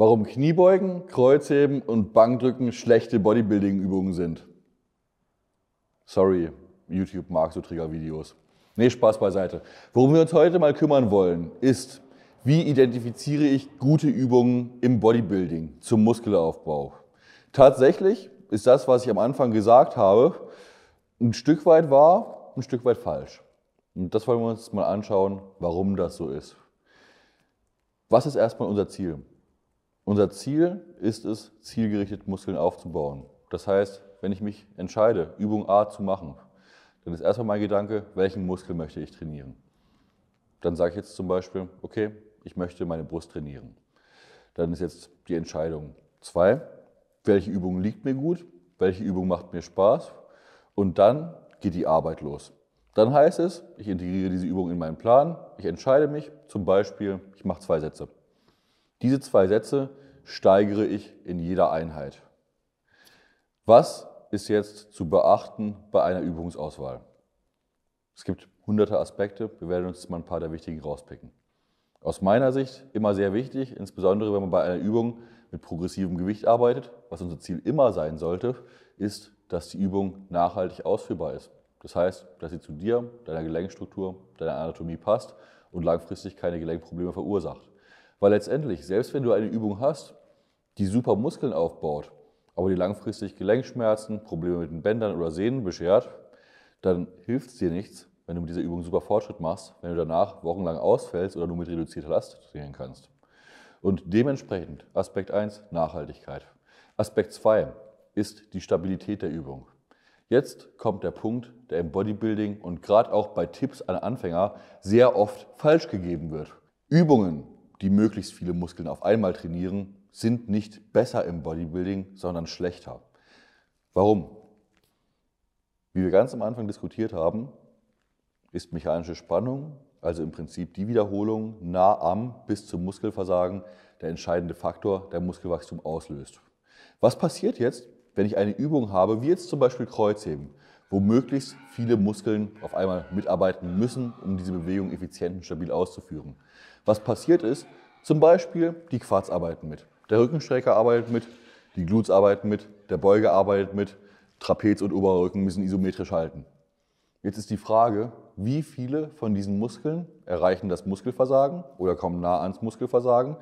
warum Kniebeugen, Kreuzheben und Bankdrücken schlechte Bodybuilding-Übungen sind. Sorry, YouTube mag so Trigger-Videos. Nee, Spaß beiseite. Worum wir uns heute mal kümmern wollen, ist, wie identifiziere ich gute Übungen im Bodybuilding zum Muskelaufbau? Tatsächlich ist das, was ich am Anfang gesagt habe, ein Stück weit wahr, ein Stück weit falsch. Und das wollen wir uns mal anschauen, warum das so ist. Was ist erstmal unser Ziel? Unser Ziel ist es, zielgerichtet Muskeln aufzubauen. Das heißt, wenn ich mich entscheide, Übung A zu machen, dann ist erstmal mein Gedanke, welchen Muskel möchte ich trainieren. Dann sage ich jetzt zum Beispiel, okay, ich möchte meine Brust trainieren. Dann ist jetzt die Entscheidung zwei, welche Übung liegt mir gut, welche Übung macht mir Spaß und dann geht die Arbeit los. Dann heißt es, ich integriere diese Übung in meinen Plan, ich entscheide mich, zum Beispiel, ich mache zwei Sätze. Diese zwei Sätze steigere ich in jeder Einheit. Was ist jetzt zu beachten bei einer Übungsauswahl? Es gibt hunderte Aspekte, wir werden uns mal ein paar der wichtigen rauspicken. Aus meiner Sicht immer sehr wichtig, insbesondere wenn man bei einer Übung mit progressivem Gewicht arbeitet, was unser Ziel immer sein sollte, ist, dass die Übung nachhaltig ausführbar ist. Das heißt, dass sie zu dir, deiner Gelenkstruktur, deiner Anatomie passt und langfristig keine Gelenkprobleme verursacht. Weil letztendlich, selbst wenn du eine Übung hast, die super Muskeln aufbaut, aber die langfristig Gelenkschmerzen, Probleme mit den Bändern oder Sehnen beschert, dann hilft es dir nichts, wenn du mit dieser Übung super Fortschritt machst, wenn du danach wochenlang ausfällst oder nur mit reduzierter Last trainieren kannst. Und dementsprechend Aspekt 1, Nachhaltigkeit. Aspekt 2 ist die Stabilität der Übung. Jetzt kommt der Punkt, der im Bodybuilding und gerade auch bei Tipps an Anfänger sehr oft falsch gegeben wird. Übungen die möglichst viele Muskeln auf einmal trainieren, sind nicht besser im Bodybuilding, sondern schlechter. Warum? Wie wir ganz am Anfang diskutiert haben, ist mechanische Spannung, also im Prinzip die Wiederholung nah am bis zum Muskelversagen, der entscheidende Faktor, der Muskelwachstum auslöst. Was passiert jetzt, wenn ich eine Übung habe, wie jetzt zum Beispiel Kreuzheben? wo möglichst viele Muskeln auf einmal mitarbeiten müssen, um diese Bewegung effizient und stabil auszuführen. Was passiert ist, zum Beispiel die Quads arbeiten mit, der Rückenstrecker arbeitet mit, die Glutes arbeiten mit, der Beuge arbeitet mit, Trapez und Oberrücken müssen isometrisch halten. Jetzt ist die Frage, wie viele von diesen Muskeln erreichen das Muskelversagen oder kommen nah ans Muskelversagen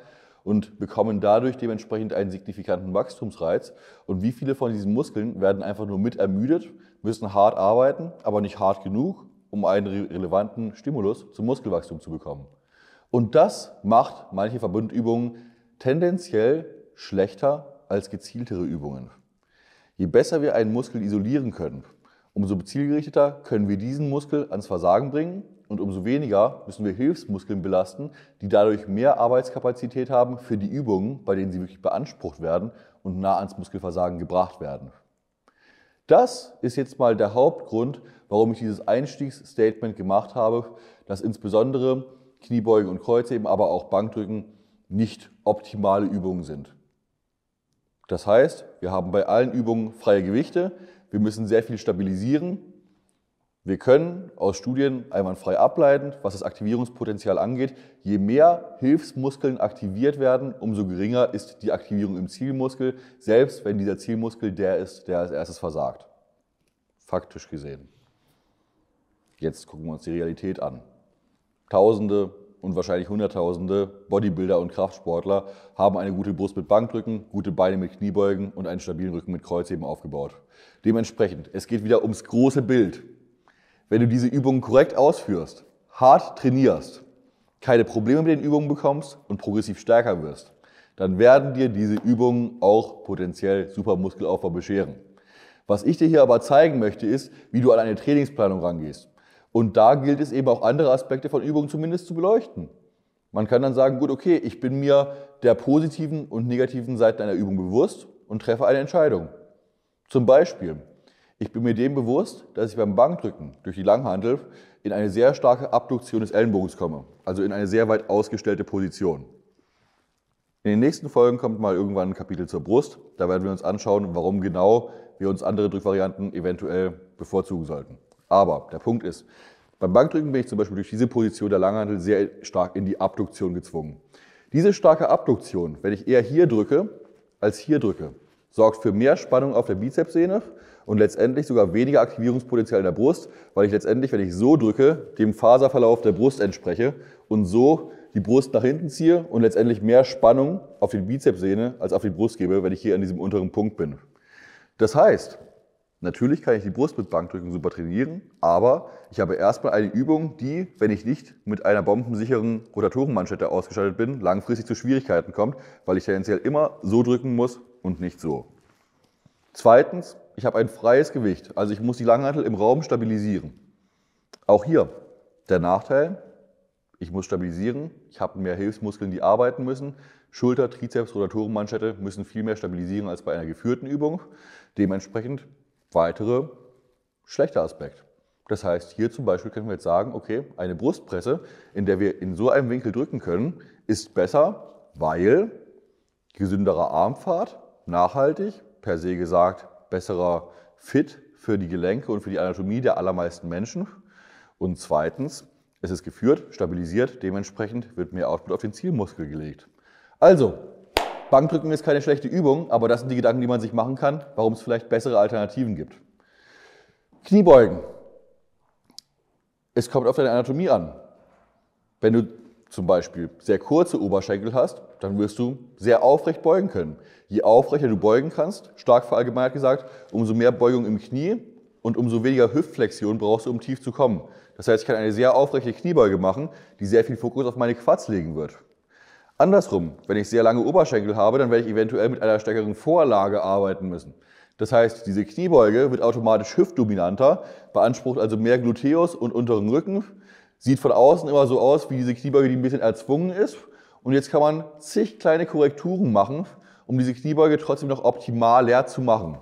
und bekommen dadurch dementsprechend einen signifikanten Wachstumsreiz. Und wie viele von diesen Muskeln werden einfach nur mit ermüdet, müssen hart arbeiten, aber nicht hart genug, um einen relevanten Stimulus zum Muskelwachstum zu bekommen. Und das macht manche Verbundübungen tendenziell schlechter als gezieltere Übungen. Je besser wir einen Muskel isolieren können, umso zielgerichteter können wir diesen Muskel ans Versagen bringen und umso weniger müssen wir Hilfsmuskeln belasten, die dadurch mehr Arbeitskapazität haben für die Übungen, bei denen sie wirklich beansprucht werden und nah ans Muskelversagen gebracht werden. Das ist jetzt mal der Hauptgrund, warum ich dieses Einstiegsstatement gemacht habe, dass insbesondere Kniebeugen und Kreuzheben, aber auch Bankdrücken nicht optimale Übungen sind. Das heißt, wir haben bei allen Übungen freie Gewichte, wir müssen sehr viel stabilisieren, wir können aus Studien einwandfrei ableiten, was das Aktivierungspotenzial angeht. Je mehr Hilfsmuskeln aktiviert werden, umso geringer ist die Aktivierung im Zielmuskel, selbst wenn dieser Zielmuskel der ist, der als erstes versagt. Faktisch gesehen. Jetzt gucken wir uns die Realität an. Tausende und wahrscheinlich Hunderttausende Bodybuilder und Kraftsportler haben eine gute Brust mit Bankdrücken, gute Beine mit Kniebeugen und einen stabilen Rücken mit Kreuzheben aufgebaut. Dementsprechend, es geht wieder ums große Bild. Wenn du diese Übungen korrekt ausführst, hart trainierst, keine Probleme mit den Übungen bekommst und progressiv stärker wirst, dann werden dir diese Übungen auch potenziell super Muskelaufbau bescheren. Was ich dir hier aber zeigen möchte, ist, wie du an eine Trainingsplanung rangehst. Und da gilt es eben auch andere Aspekte von Übungen zumindest zu beleuchten. Man kann dann sagen, gut, okay, ich bin mir der positiven und negativen Seiten einer Übung bewusst und treffe eine Entscheidung. Zum Beispiel, ich bin mir dem bewusst, dass ich beim Bankdrücken durch die Langhandel in eine sehr starke Abduktion des Ellenbogens komme, also in eine sehr weit ausgestellte Position. In den nächsten Folgen kommt mal irgendwann ein Kapitel zur Brust. Da werden wir uns anschauen, warum genau wir uns andere Drückvarianten eventuell bevorzugen sollten. Aber der Punkt ist, beim Bankdrücken bin ich zum Beispiel durch diese Position der Langhandel sehr stark in die Abduktion gezwungen. Diese starke Abduktion, wenn ich eher hier drücke als hier drücke, sorgt für mehr Spannung auf der Bizepssehne und letztendlich sogar weniger Aktivierungspotenzial in der Brust, weil ich letztendlich, wenn ich so drücke, dem Faserverlauf der Brust entspreche und so die Brust nach hinten ziehe und letztendlich mehr Spannung auf die Bizepssehne als auf die Brust gebe, wenn ich hier an diesem unteren Punkt bin. Das heißt, Natürlich kann ich die Brust mit Bankdrücken super trainieren, aber ich habe erstmal eine Übung, die, wenn ich nicht mit einer bombensicheren Rotatorenmanschette ausgestattet bin, langfristig zu Schwierigkeiten kommt, weil ich tendenziell immer so drücken muss und nicht so. Zweitens, ich habe ein freies Gewicht, also ich muss die Langhantel im Raum stabilisieren. Auch hier der Nachteil, ich muss stabilisieren, ich habe mehr Hilfsmuskeln, die arbeiten müssen. Schulter, Trizeps, Rotatorenmanschette müssen viel mehr stabilisieren als bei einer geführten Übung. Dementsprechend weitere schlechter Aspekt. Das heißt, hier zum Beispiel können wir jetzt sagen, okay, eine Brustpresse, in der wir in so einem Winkel drücken können, ist besser, weil gesünderer Armfahrt, nachhaltig, per se gesagt, besserer Fit für die Gelenke und für die Anatomie der allermeisten Menschen. Und zweitens, es ist geführt, stabilisiert, dementsprechend wird mehr Output auf den Zielmuskel gelegt. Also, Bankdrücken ist keine schlechte Übung, aber das sind die Gedanken, die man sich machen kann, warum es vielleicht bessere Alternativen gibt. Kniebeugen. Es kommt auf deine Anatomie an. Wenn du zum Beispiel sehr kurze Oberschenkel hast, dann wirst du sehr aufrecht beugen können. Je aufrechter du beugen kannst, stark verallgemeinert gesagt, umso mehr Beugung im Knie und umso weniger Hüftflexion brauchst du, um tief zu kommen. Das heißt, ich kann eine sehr aufrechte Kniebeuge machen, die sehr viel Fokus auf meine Quads legen wird. Andersrum, wenn ich sehr lange Oberschenkel habe, dann werde ich eventuell mit einer stärkeren Vorlage arbeiten müssen. Das heißt, diese Kniebeuge wird automatisch hüftdominanter, beansprucht also mehr Gluteus und unteren Rücken, sieht von außen immer so aus wie diese Kniebeuge, die ein bisschen erzwungen ist. Und jetzt kann man zig kleine Korrekturen machen, um diese Kniebeuge trotzdem noch optimal leer zu machen.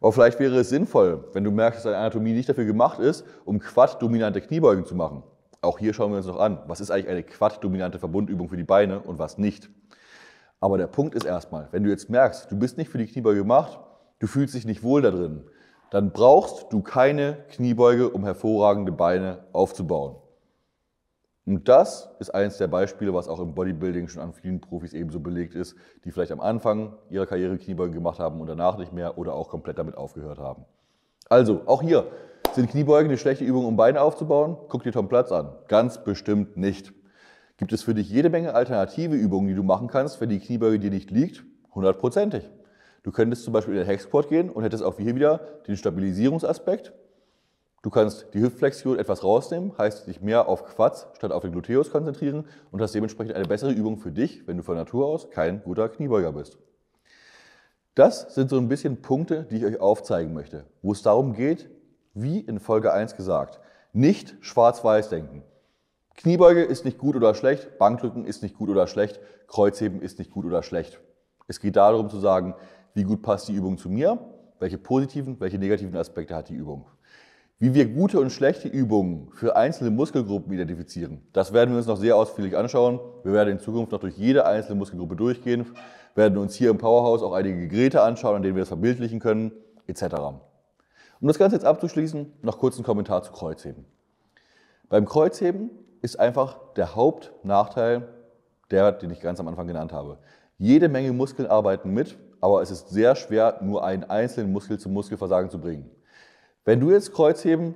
Aber vielleicht wäre es sinnvoll, wenn du merkst, dass deine Anatomie nicht dafür gemacht ist, um quad-dominante Kniebeugen zu machen. Auch hier schauen wir uns noch an, was ist eigentlich eine quad-dominante Verbundübung für die Beine und was nicht. Aber der Punkt ist erstmal, wenn du jetzt merkst, du bist nicht für die Kniebeuge gemacht, du fühlst dich nicht wohl da drin, dann brauchst du keine Kniebeuge, um hervorragende Beine aufzubauen. Und das ist eines der Beispiele, was auch im Bodybuilding schon an vielen Profis ebenso belegt ist, die vielleicht am Anfang ihrer Karriere Kniebeugen gemacht haben und danach nicht mehr oder auch komplett damit aufgehört haben. Also, auch hier, sind Kniebeugen eine schlechte Übung, um Beine aufzubauen? Guck dir Tom Platz an. Ganz bestimmt nicht. Gibt es für dich jede Menge alternative Übungen, die du machen kannst, wenn die Kniebeuge dir nicht liegt? Hundertprozentig. Du könntest zum Beispiel in den Hexport gehen und hättest auch hier wieder den Stabilisierungsaspekt. Du kannst die Hüftflexion etwas rausnehmen, heißt dich mehr auf Quads statt auf den Gluteus konzentrieren und hast dementsprechend eine bessere Übung für dich, wenn du von Natur aus kein guter Kniebeuger bist. Das sind so ein bisschen Punkte, die ich euch aufzeigen möchte, wo es darum geht, wie in Folge 1 gesagt. Nicht schwarz-weiß denken. Kniebeuge ist nicht gut oder schlecht, Bankdrücken ist nicht gut oder schlecht, Kreuzheben ist nicht gut oder schlecht. Es geht darum zu sagen, wie gut passt die Übung zu mir, welche positiven, welche negativen Aspekte hat die Übung. Wie wir gute und schlechte Übungen für einzelne Muskelgruppen identifizieren, das werden wir uns noch sehr ausführlich anschauen. Wir werden in Zukunft noch durch jede einzelne Muskelgruppe durchgehen, werden uns hier im Powerhouse auch einige Geräte anschauen, an denen wir das verbildlichen können, etc. Um das Ganze jetzt abzuschließen, noch kurz einen Kommentar zu Kreuzheben. Beim Kreuzheben ist einfach der Hauptnachteil der, den ich ganz am Anfang genannt habe. Jede Menge Muskeln arbeiten mit, aber es ist sehr schwer, nur einen einzelnen Muskel zum Muskelversagen zu bringen. Wenn du jetzt Kreuzheben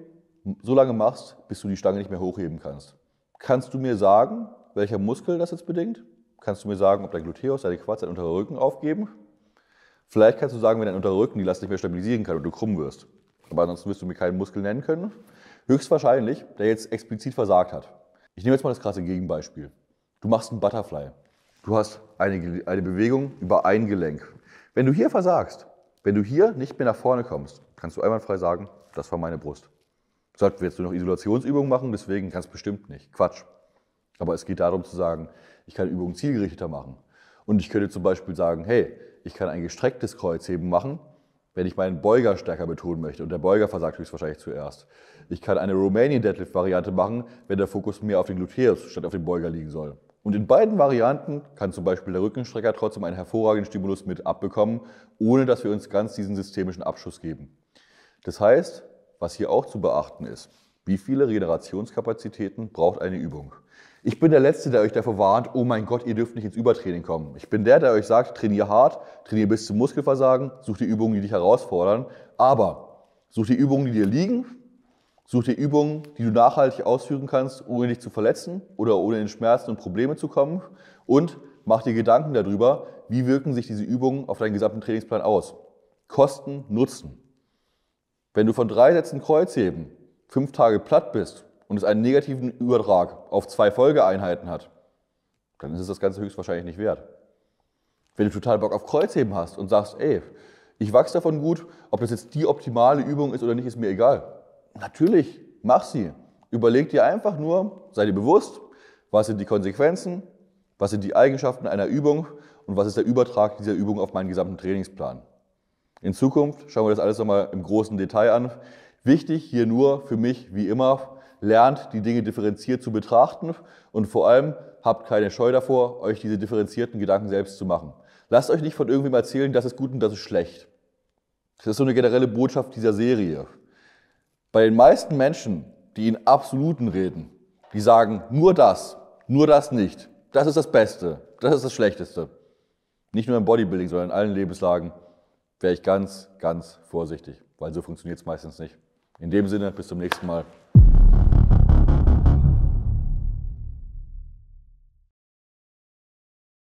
so lange machst, bis du die Stange nicht mehr hochheben kannst, kannst du mir sagen, welcher Muskel das jetzt bedingt? Kannst du mir sagen, ob dein Gluteus, deine Quads, dein unterer Rücken aufgeben? Vielleicht kannst du sagen, wenn dein unterer Rücken die Last nicht mehr stabilisieren kann und du krumm wirst. Aber ansonsten wirst du mir keinen Muskel nennen können. Höchstwahrscheinlich, der jetzt explizit versagt hat. Ich nehme jetzt mal das krasse Gegenbeispiel. Du machst einen Butterfly. Du hast eine, eine Bewegung über ein Gelenk. Wenn du hier versagst, wenn du hier nicht mehr nach vorne kommst, kannst du einwandfrei sagen, das war meine Brust. Sollten wir jetzt nur noch Isolationsübungen machen, deswegen kannst du bestimmt nicht. Quatsch. Aber es geht darum zu sagen, ich kann Übungen zielgerichteter machen. Und ich könnte zum Beispiel sagen, hey, ich kann ein gestrecktes Kreuzheben machen, wenn ich meinen Beuger stärker betonen möchte und der Beuger versagt höchstwahrscheinlich zuerst. Ich kann eine Romanian Deadlift Variante machen, wenn der Fokus mehr auf den Gluteus statt auf den Beuger liegen soll. Und in beiden Varianten kann zum Beispiel der Rückenstrecker trotzdem einen hervorragenden Stimulus mit abbekommen, ohne dass wir uns ganz diesen systemischen Abschuss geben. Das heißt, was hier auch zu beachten ist, wie viele Regenerationskapazitäten braucht eine Übung? Ich bin der Letzte, der euch davor warnt, oh mein Gott, ihr dürft nicht ins Übertraining kommen. Ich bin der, der euch sagt, trainier hart, trainier bis zum Muskelversagen, such die Übungen, die dich herausfordern, aber such die Übungen, die dir liegen, such die Übungen, die du nachhaltig ausführen kannst, ohne dich zu verletzen oder ohne in Schmerzen und Probleme zu kommen und mach dir Gedanken darüber, wie wirken sich diese Übungen auf deinen gesamten Trainingsplan aus. Kosten, Nutzen. Wenn du von drei Sätzen Kreuzheben fünf Tage platt bist, und es einen negativen Übertrag auf zwei Folgeeinheiten hat, dann ist es das Ganze höchstwahrscheinlich nicht wert. Wenn du total Bock auf Kreuzheben hast und sagst, ey, ich wachse davon gut, ob das jetzt die optimale Übung ist oder nicht, ist mir egal. Natürlich, mach sie. Überleg dir einfach nur, sei dir bewusst, was sind die Konsequenzen, was sind die Eigenschaften einer Übung und was ist der Übertrag dieser Übung auf meinen gesamten Trainingsplan. In Zukunft schauen wir das alles nochmal im großen Detail an. Wichtig hier nur für mich, wie immer, lernt, die Dinge differenziert zu betrachten und vor allem habt keine Scheu davor, euch diese differenzierten Gedanken selbst zu machen. Lasst euch nicht von irgendwem erzählen, das ist gut und das ist schlecht. Das ist so eine generelle Botschaft dieser Serie. Bei den meisten Menschen, die in Absoluten reden, die sagen nur das, nur das nicht, das ist das Beste, das ist das Schlechteste. Nicht nur im Bodybuilding, sondern in allen Lebenslagen wäre ich ganz, ganz vorsichtig, weil so funktioniert es meistens nicht. In dem Sinne, bis zum nächsten Mal.